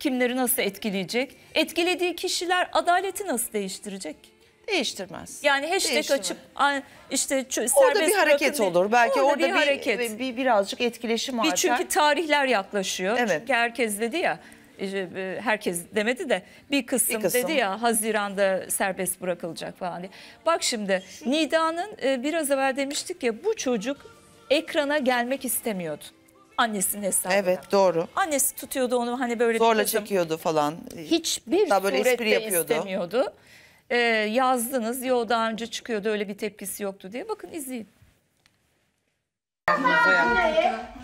kimleri nasıl etkileyecek? Etkilediği kişiler adaleti nasıl değiştirecek? Değiştirmez. Yani hashtag Değiştirmez. açıp işte serbest orada bir hareket bırakın, olur. Belki orada, orada bir, bir e, Bir, birazcık etkileşim artar. Bir çünkü tarihler yaklaşıyor. Evet. Çünkü herkes dedi ya e, e, herkes demedi de bir kısım, bir kısım dedi ya Haziran'da serbest bırakılacak falan diye. Bak şimdi Nida'nın biraz evvel demiştik ya bu çocuk ekrana gelmek istemiyordu annesinin hesabı. Evet doğru. Annesi tutuyordu onu hani böyle. Zorla kızım. çekiyordu falan. Hiçbir Daha böyle espri yapıyordu. istemiyordu. Ee, yazdınız. Yo daha önce çıkıyordu öyle bir tepkisi yoktu diye. Bakın izleyin.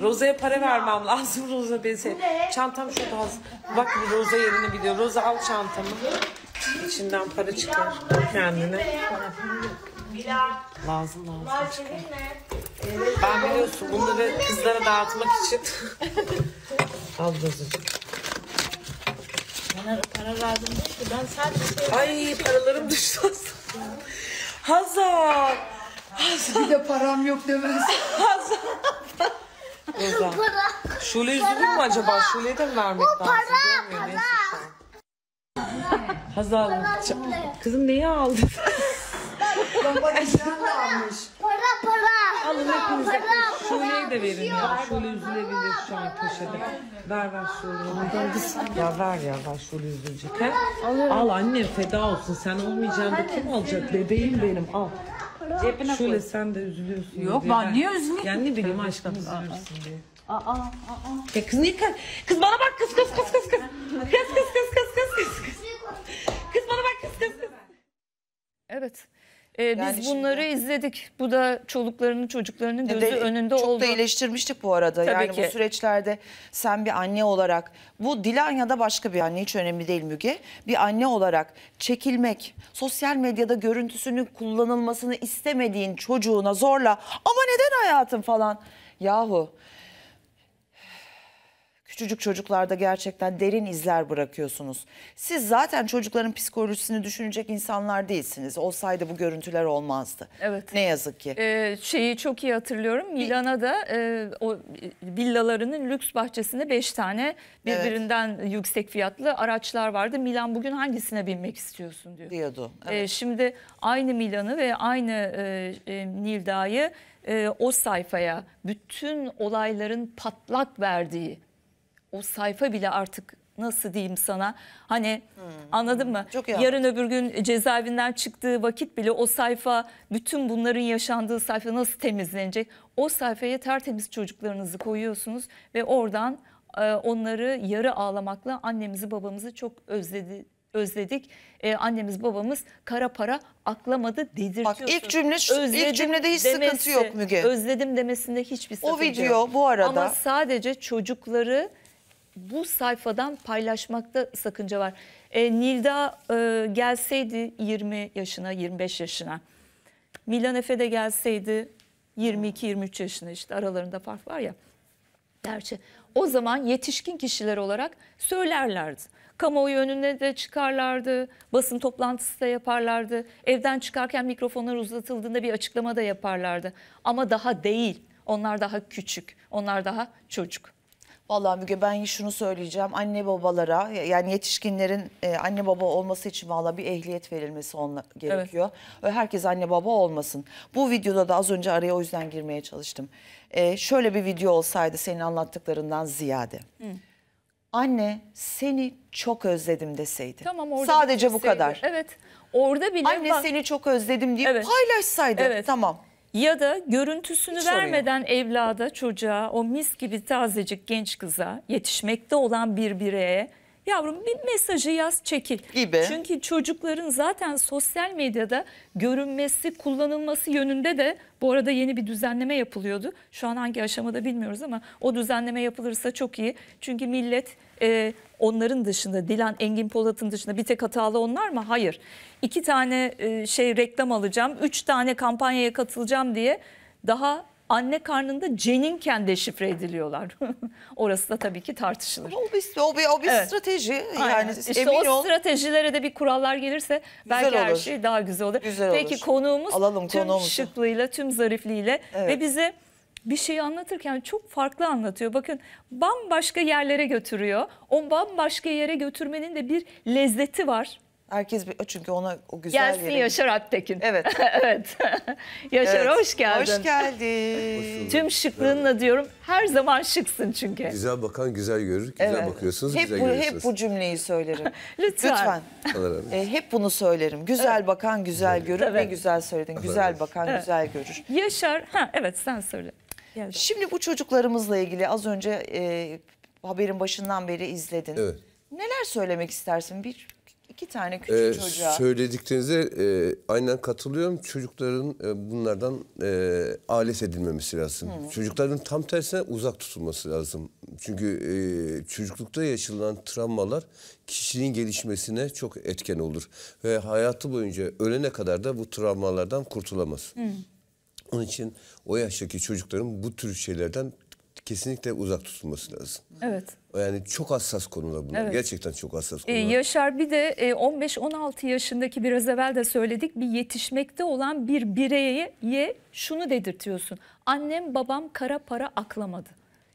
Roza'ya. para vermem lazım Roza bezi. Çantam şurada az. Bak bu Roza yerini biliyor. Roza al çantamı. İçinden para çıkar kendine. Bila. Lazım lazım. Malçenin ne? Evet. Ben biliyorsun bunları kızlara dağıtmak için. Al gözücük. Bana para lazım değil düştü. Ben sadece... Şey- Ay paralarım düştü aslında. Hazar. Hazar. Bir de param yok demez. Hazar. Ozan. Şule üzülür mü acaba? Şule'ye de mi vermek lazım? Para, para. Hazal. Kızım neyi aldın? Baba nişan almış. Para para. Alın hepinize. Şule'yi de verin ya. Şule üzülebilir şu an köşede. Ver ver Şule. Ya ver ya ver Şule üzülecek. He? Al anne feda olsun. Sen olmayacağını da kim alacak? Bebeğim benim al. Cebine Şule sen de üzülüyorsun. Yok diye. ben niye üzülüyorum? Yani ne bileyim aşkım üzülürsün diye. Aa, aa, aa. kız niye kız? Kız bana bak kız kız kız kız kız. Kız kız kız kız kız kız. Kız bana bak kız kız kız. Evet. Ee, yani biz bunları şimdi, izledik. Bu da çoluklarının çocuklarının e, gözü de, önünde çok oldu. Çok da eleştirmiştik bu arada. Tabii yani ki. bu süreçlerde sen bir anne olarak bu Dilan ya da başka bir anne hiç önemli değil Müge. Bir anne olarak çekilmek, sosyal medyada görüntüsünün kullanılmasını istemediğin çocuğuna zorla ama neden hayatım falan yahu küçücük çocuklarda gerçekten derin izler bırakıyorsunuz. Siz zaten çocukların psikolojisini düşünecek insanlar değilsiniz. Olsaydı bu görüntüler olmazdı. Evet. Ne yazık ki. Ee, şeyi çok iyi hatırlıyorum. Milano'da e, o villalarının lüks bahçesinde beş tane birbirinden evet. yüksek fiyatlı araçlar vardı. Milan bugün hangisine binmek istiyorsun diyor. Diyordu. Ee, evet. Ee, şimdi aynı Milan'ı ve aynı e, e, Nilda'yı e, o sayfaya bütün olayların patlak verdiği o sayfa bile artık nasıl diyeyim sana hani hmm. anladın mı? Hmm. Çok Yarın öbür gün cezaevinden çıktığı vakit bile o sayfa bütün bunların yaşandığı sayfa nasıl temizlenecek? O sayfaya tertemiz çocuklarınızı koyuyorsunuz ve oradan e, onları yarı ağlamakla annemizi babamızı çok özledi özledik. Ee, annemiz babamız kara para aklamadı dedirtiyor. Bak ilk cümle özledim ilk cümlede hiç demesi, sıkıntı yok Müge. Özledim demesinde hiçbir sıkıntı yok. O video yok. bu arada. Ama sadece çocukları bu sayfadan paylaşmakta sakınca var. E, Nilda e, gelseydi 20 yaşına 25 yaşına Milan Efe de gelseydi 22-23 yaşına işte aralarında fark var ya. Gerçi o zaman yetişkin kişiler olarak söylerlerdi. Kamuoyu önünde de çıkarlardı, basın toplantısı da yaparlardı. Evden çıkarken mikrofonlar uzatıldığında bir açıklama da yaparlardı. Ama daha değil. Onlar daha küçük, onlar daha çocuk. Vallahi Müge ben şunu söyleyeceğim. Anne babalara yani yetişkinlerin e, anne baba olması için valla bir ehliyet verilmesi onla, gerekiyor. Evet. Herkes anne baba olmasın. Bu videoda da az önce araya o yüzden girmeye çalıştım. E, şöyle bir video olsaydı senin anlattıklarından ziyade. Hı. Anne seni çok özledim deseydi. Tamam orada Sadece bu kadar. Evet. Orada bile Anne bak... seni çok özledim diye evet. paylaşsaydı. Evet. Tamam ya da görüntüsünü Hiç vermeden soruyor. evlada, çocuğa, o mis gibi tazecik genç kıza, yetişmekte olan bir bireye Yavrum bir mesajı yaz çekil. Gibi. Çünkü çocukların zaten sosyal medyada görünmesi, kullanılması yönünde de bu arada yeni bir düzenleme yapılıyordu. Şu an hangi aşamada bilmiyoruz ama o düzenleme yapılırsa çok iyi. Çünkü millet e, onların dışında Dilan Engin Polat'ın dışında bir tek hatalı onlar mı? Hayır. İki tane e, şey reklam alacağım, üç tane kampanyaya katılacağım diye daha anne karnında ceninken deşifre ediliyorlar. Orası da tabii ki tartışılır. o bir, o bir, o bir evet. strateji. Yani işte emin o ol. stratejilere de bir kurallar gelirse güzel belki olur. her şey daha güzel olur. Güzel Peki olur. konuğumuz Alalım, tüm konuğumuzu. şıklığıyla, tüm zarifliğiyle evet. ve bize bir şeyi anlatırken çok farklı anlatıyor. Bakın bambaşka yerlere götürüyor. O bambaşka yere götürmenin de bir lezzeti var. Herkes bir, çünkü ona o güzel Gelsin yere... Yaşar Alptekin. Evet. evet. Yaşar evet. hoş geldin. Hoş geldin. Tüm şıklığınla evet. diyorum. Her zaman şıksın çünkü. Güzel bakan güzel görür. Güzel evet. bakıyorsunuz, hep güzel bu, görüyorsunuz. Hep bu cümleyi söylerim. Lütfen. Lütfen. e, hep bunu söylerim. Güzel evet. bakan güzel evet. görür. Tabii. Ne güzel söyledin. Güzel bakan evet. güzel görür. Yaşar. Ha evet sen söyle. Geldim. Şimdi bu çocuklarımızla ilgili az önce e, haberin başından beri izledin. Evet. Neler söylemek istersin? Bir İki tane küçük ee, çocuğa. Söylediklerinize e, aynen katılıyorum. Çocukların e, bunlardan e, alet edilmemesi lazım. Hı. Çocukların tam tersine uzak tutulması lazım. Çünkü e, çocuklukta yaşanan travmalar kişinin gelişmesine çok etken olur. Ve hayatı boyunca ölene kadar da bu travmalardan kurtulamaz. Hı. Onun için o yaştaki çocukların bu tür şeylerden kesinlikle uzak tutulması lazım. Evet. Yani çok hassas konular bunlar. Evet. Gerçekten çok hassas ee, konular. Ee, Yaşar bir de 15-16 e, yaşındaki biraz evvel de söyledik bir yetişmekte olan bir bireye ye şunu dedirtiyorsun. Annem babam kara para aklamadı.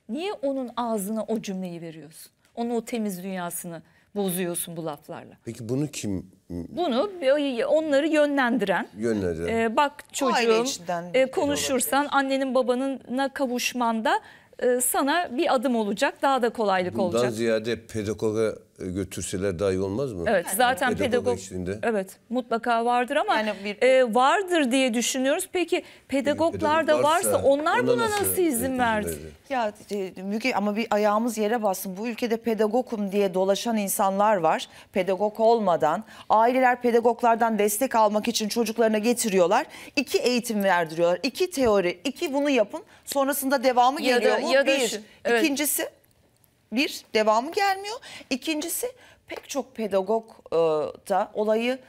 Niye onun ağzına o cümleyi veriyorsun? Onu o temiz dünyasını bozuyorsun bu laflarla. Peki bunu kim? Bunu e, onları yönlendiren. Yönlendiren. E, bak çocuğum e, konuşursan annenin babanına kavuşmanda ee, sana bir adım olacak. Daha da kolaylık Bundan olacak. Bundan ziyade pedagoga götürseler daha iyi olmaz mı? Evet zaten pedagog, pedagog eşliğinde. evet mutlaka vardır ama yani bir, e, vardır diye düşünüyoruz. Peki pedagoglar pedagog da varsa, varsa onlar buna nasıl, nasıl izin verdi? Ya e, Müge ama bir ayağımız yere bassın. Bu ülkede pedagogum diye dolaşan insanlar var. Pedagog olmadan aileler pedagoglardan destek almak için çocuklarına getiriyorlar. İki eğitim verdiriyorlar. İki teori, iki bunu yapın. Sonrasında devamı ya geliyor da, Ya bir. Da şu, evet. İkincisi bir devamı gelmiyor. İkincisi pek çok pedagog e, da olayı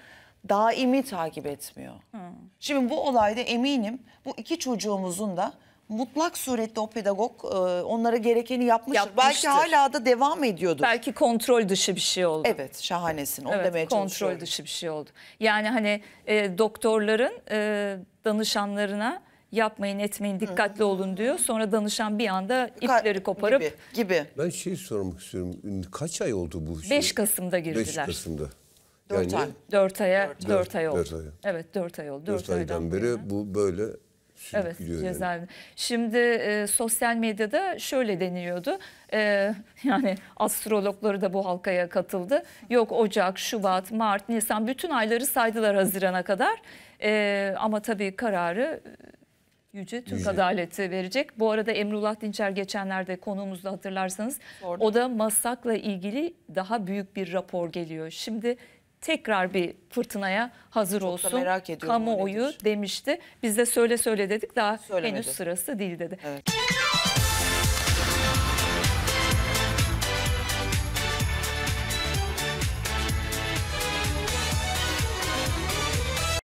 daimi takip etmiyor. Hmm. Şimdi bu olayda eminim bu iki çocuğumuzun da mutlak surette o pedagog e, onlara gerekeni yapmış yapmıştır. Belki hala da devam ediyordu. Belki kontrol dışı bir şey oldu. Evet şahanesin onu evet, demeye Kontrol dışı bir şey oldu. Yani hani e, doktorların e, danışanlarına yapmayın etmeyin dikkatli olun diyor. Sonra danışan bir anda ipleri koparıp. Gibi. gibi. Ben şey sormak istiyorum. Kaç ay oldu bu? 5 şey? Kasım'da girdiler. 5 Kasım'da. 4 ay. 4 aya 4 ay oldu. Dört ay. Evet 4 ay oldu. 4 aydan, aydan beri bu böyle Evet cezaevinde. Yani. Şimdi e, sosyal medyada şöyle deniyordu. E, yani astrologları da bu halkaya katıldı. Yok Ocak, Şubat, Mart, Nisan bütün ayları saydılar Haziran'a kadar. E, ama tabii kararı Yüce Türk Yüce. Adaleti verecek. Bu arada Emrullah Dinçer geçenlerde konuğumuzda hatırlarsanız Orada. o da Massak'la ilgili daha büyük bir rapor geliyor. Şimdi tekrar bir fırtınaya hazır Çok olsun. merak ediyorum. Kamuoyu demişti. Biz de söyle söyle dedik daha Söylemedi. henüz sırası değil dedi. Evet.